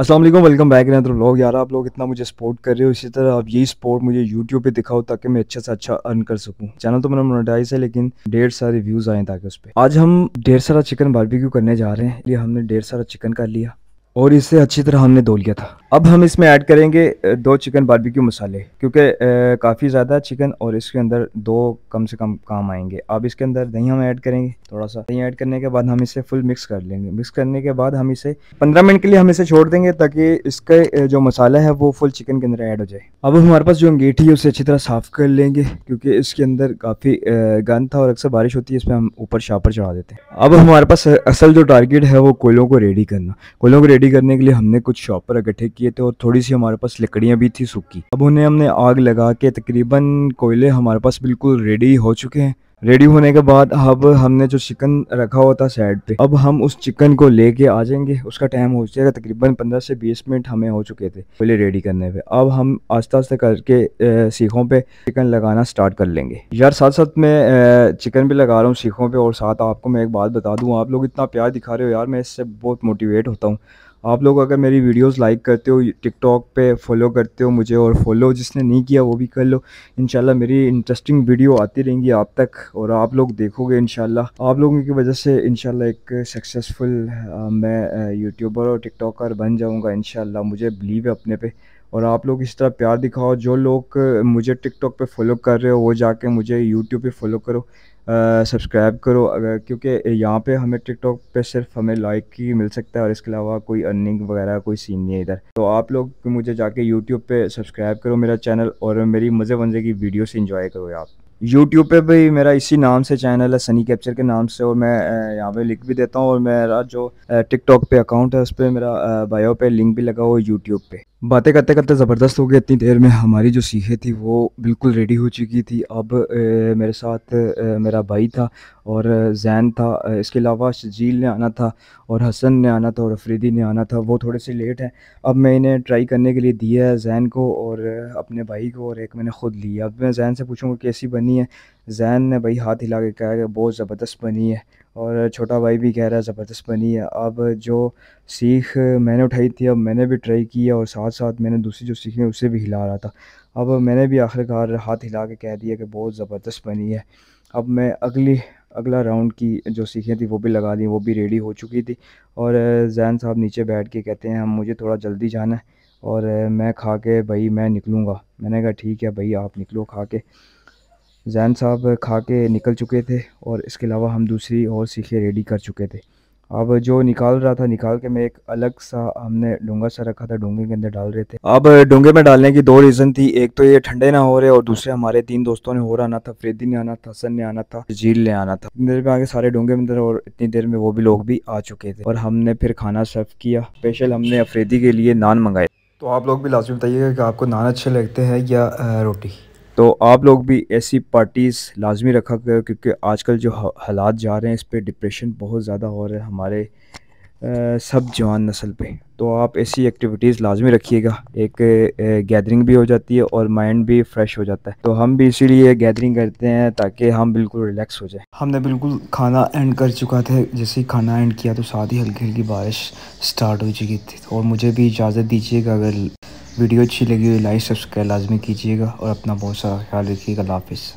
Aslam welcome back रहे तो लोग यार आप लोग इतना मुझे सपोर्ट कर रहे हो इसी तरह आप यही सपोर्ट मुझे यूट्यूब पे दिखाओ ताकि मैं अच्छा से अच्छा अर्न कर सकूं चैनल तो मेरा मोनोटाइज है लेकिन डेढ़ सारे व्यूज आए ताकि उस पर आज हम डेढ़ सारा चिकन बारबेक्यू करने जा रहे हैं ये हमने डेढ़ सारा चिकन कर लिया और इसे अच्छी तरह हमने धो लिया था अब हम इसमें ऐड करेंगे दो चिकन बारबेक्यू मसाले क्योंकि काफ़ी ज़्यादा चिकन और इसके अंदर दो कम से कम काम आएंगे अब इसके अंदर दही हम ऐड करेंगे थोड़ा सा दही ऐड करने के बाद हम इसे फुल मिक्स कर लेंगे मिक्स करने के बाद हम इसे 15 मिनट के लिए हम इसे छोड़ देंगे ताकि इसके जो मसाला है वो फुल चिकन के अंदर ऐड हो जाए अब हमारे पास जो अंगीठी है उसे अच्छी तरह साफ़ कर लेंगे क्योंकि इसके अंदर काफ़ी गंद था और अक्सर बारिश होती है इसमें हम ऊपर शापर चढ़ा देते हैं अब हमारे पास असल जो टारगेट है वो कोयलों को रेडी करना कोयलों को रेडी रेडी करने के लिए हमने कुछ शॉपर इकट्ठे किए थे और थोड़ी सी हमारे पास लकड़ियाँ भी थी सूखी अब उन्हें हमने आग लगा के तकरीबन कोयले हमारे पास बिल्कुल रेडी हो चुके हैं रेडी होने के बाद अब हमने जो चिकन रखा हुआ था साइड पे अब हम उस चिकन को लेके आ जाएंगे उसका टाइम हो जाएगा तकरीबन पंद्रह से बीस मिनट हमें हो चुके थे पहले रेडी करने पे अब हम आस्ते आस्ते करके सीखों पे चिकन लगाना स्टार्ट कर लेंगे यार साथ साथ मैं चिकन भी लगा रहा हूँ सीखों पे और साथ आपको मैं एक बात बता दूँ आप लोग इतना प्यार दिखा रहे हो यार मैं इससे बहुत मोटिवेट होता हूँ आप लोग अगर मेरी वीडियोस लाइक करते हो टिकटॉक पे फॉलो करते हो मुझे और फॉलो जिसने नहीं किया वो भी कर लो इन मेरी इंटरेस्टिंग वीडियो आती रहेंगी आप तक और आप लोग देखोगे इन आप लोगों की वजह से इन एक सक्सेसफुल मैं यूट्यूबर और टिकटॉकर बन जाऊँगा इन मुझे बिलीव है अपने पे और आप लोग इस तरह प्यार दिखाओ जो लोग मुझे टिकटॉक पे फॉलो कर रहे हो वो जाके मुझे यूट्यूब पे फॉलो करो सब्सक्राइब करो अगर क्योंकि यहाँ पे हमें टिकटॉक पे सिर्फ हमें लाइक ही मिल सकता है और इसके अलावा कोई अर्निंग वगैरह कोई सीन नहीं है इधर तो आप लोग मुझे जाके यूट्यूब पे सब्सक्राइब करो मेरा चैनल और मेरी मज़े मज़े की वीडियो से इंजॉय करो आप यूट्यूब पे भी मेरा इसी नाम से चैनल है सनी कैप्चर के नाम से और मैं यहाँ पे लिख भी देता हूँ और मेरा जो टिकटॉक पे अकाउंट है उस पर मेरा बायो पे लिंक भी लगा हुआ है यूट्यूब पे बातें करते करते ज़बरदस्त हो गए इतनी देर में हमारी जो सीखे थी वो बिल्कुल रेडी हो चुकी थी अब ए, मेरे साथ ए, मेरा भाई था और जैन था इसके अलावा शजील ने आना था और हसन ने आना था और अफरीदी ने आना था वो थोड़े से लेट हैं अब मैं इन्हें ट्राई करने के लिए दिया है जैन को और अपने भाई को और एक मैंने ख़ुद लिया अब मैं जैन से पूछूँगा कैसी बनी है जैन ने भाई हाथ हिला के कहा कि बहुत ज़बरदस्त बनी है और छोटा भाई भी कह रहा है ज़बरदस्त बनी है अब जो सीख मैंने उठाई थी अब मैंने भी ट्राई की है और साथ साथ मैंने दूसरी जो सीखी उसे भी हिला रहा था अब मैंने भी आखिरकार हाथ हिला के कह दिया कि बहुत ज़बरदस्त बनी है अब मैं अगली अगला राउंड की जो सीखें थी वो भी लगा दी वो भी रेडी हो चुकी थी और जैन साहब नीचे बैठ के कहते हैं हम मुझे थोड़ा जल्दी जाना है और मैं खा के भाई मैं निकलूँगा मैंने कहा ठीक है भाई आप निकलो खा के जैन साहब खा के निकल चुके थे और इसके अलावा हम दूसरी और सीखे रेडी कर चुके थे अब जो निकाल रहा था निकाल के मैं एक अलग सा हमने डोंगा सा रखा था डोंगे के अंदर डाल रहे थे अब डोंगे में डालने की दो रीज़न थी एक तो ये ठंडे ना हो रहे और दूसरे हमारे तीन दोस्तों ने हो रहा आना था फ्रेदी ने आना था हसन ने आना था झील ने आना था इतनी देर में आगे सारे डोंगे में अंदर और इतनी देर में वो भी लोग भी आ चुके थे और हमने फिर खाना सर्व किया स्पेशल हमने अफरीदी के लिए नान मंगाए तो आप लोग भी लाजमी बताइएगा कि आपको नान अच्छे लगते हैं या रोटी तो आप लोग भी ऐसी पार्टीज़ लाजमी रखा करो क्योंकि आजकल जो हालात जा रहे हैं इस पर डिप्रेशन बहुत ज़्यादा हो रहा है हमारे आ, सब जवान नस्ल पे तो आप ऐसी एक्टिविटीज़ लाजमी रखिएगा एक गैदरिंग भी हो जाती है और माइंड भी फ्रेश हो जाता है तो हम भी इसीलिए गैदरिंग करते हैं ताकि हम बिल्कुल रिलैक्स हो जाए हमने बिल्कुल खाना एंड कर चुका था जैसे ही खाना एंड किया तो साथ ही हल्की हल्की बारिश स्टार्ट हो चुकी थी और मुझे भी इजाज़त दीजिएगा अगर वीडियो अच्छी लगी हो तो लाइक सब्सक्राइब लाजमी कीजिएगा और अपना बहुत सारा ख्याल रखिएगा हाफिज़